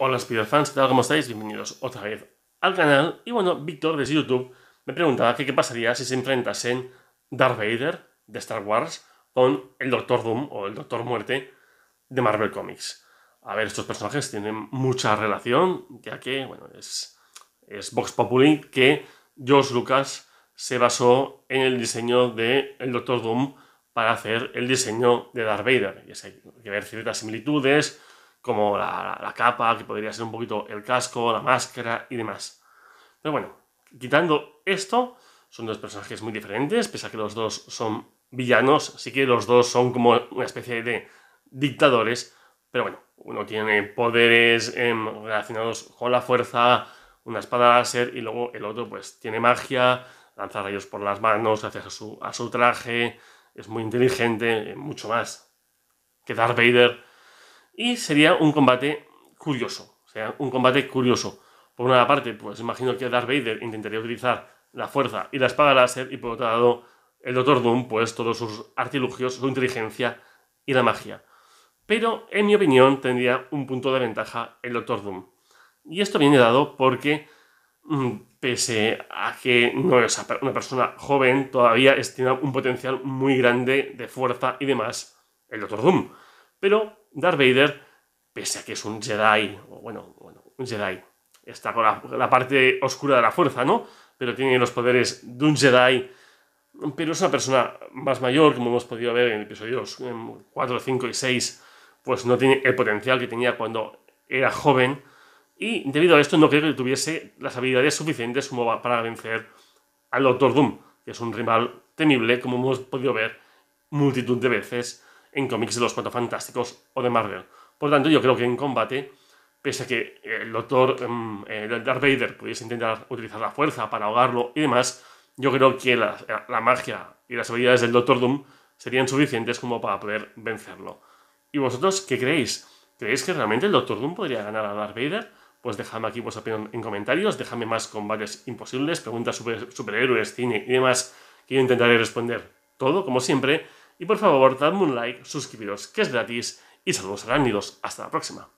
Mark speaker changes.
Speaker 1: Hola Spider-Fans, tal estáis, bienvenidos otra vez al canal. Y bueno, Víctor desde YouTube me preguntaba qué pasaría si se enfrentasen Darth Vader de Star Wars con el Doctor Doom o el Doctor Muerte de Marvel Comics. A ver, estos personajes tienen mucha relación, ya que, bueno, es, es Vox Populi que George Lucas se basó en el diseño del el Doctor Doom para hacer el diseño de Darth Vader. Y es, hay que ver ciertas similitudes, como la, capa, que podría ser un poquito el casco, la máscara y demás. Pero bueno, quitando esto, son dos personajes muy diferentes, pese a que los dos son villanos, así que los dos son como una especie de dictadores, pero bueno, uno tiene poderes em, relacionados con la fuerza, una espada láser y luego el otro pues tiene magia, lanza rayos por las manos gracias a su, su traje, es muy inteligente, mucho más que Darth Vader y sería un combate curioso. O sea, un combate curioso. Por una parte, pues imagino que Darth Vader intentaría utilizar la fuerza y la espada láser. Y por otro lado, el Doctor Doom, pues todos sus artilugios, su inteligencia y la magia. Pero, en mi opinión, tendría un punto de ventaja el Doctor Doom. Y esto viene dado porque, mm, pese a que no es una persona joven, todavía tiene un potencial muy grande de fuerza y demás el Doctor Doom. Pero Darth Vader, pese a que es un Jedi, bueno, un Jedi, está con la, parte oscura de la fuerza, ¿no? Pero tiene los poderes de un Jedi, pero es una persona más mayor, como hemos podido ver en episodios 4, 5 y 6, pues no tiene el potencial que tenía cuando era joven, y debido a esto no creo que tuviese las habilidades suficientes como para vencer al Doctor Doom, que es un rival temible, como hemos podido ver multitud de veces en cómics de los Cuatro Fantásticos o de Marvel. Por tanto, yo creo que en combate, pese a que el doctor em, el Darth Vader pudiese intentar utilizar la fuerza para ahogarlo y demás, yo creo que la, magia y las habilidades del Doctor Doom serían suficientes como para poder vencerlo. ¿Y vosotros qué creéis? ¿Creéis que realmente el Doctor Doom podría ganar a Darth Vader? Pues dejadme aquí vuestra opinión en comentarios, dejadme más combates imposibles, preguntas sobre superhéroes, cine y demás, que yo intentaré responder todo, como siempre. Y por favor, dadme un like, suscribiros, que es gratis, y saludos arácnidos. Hasta la próxima.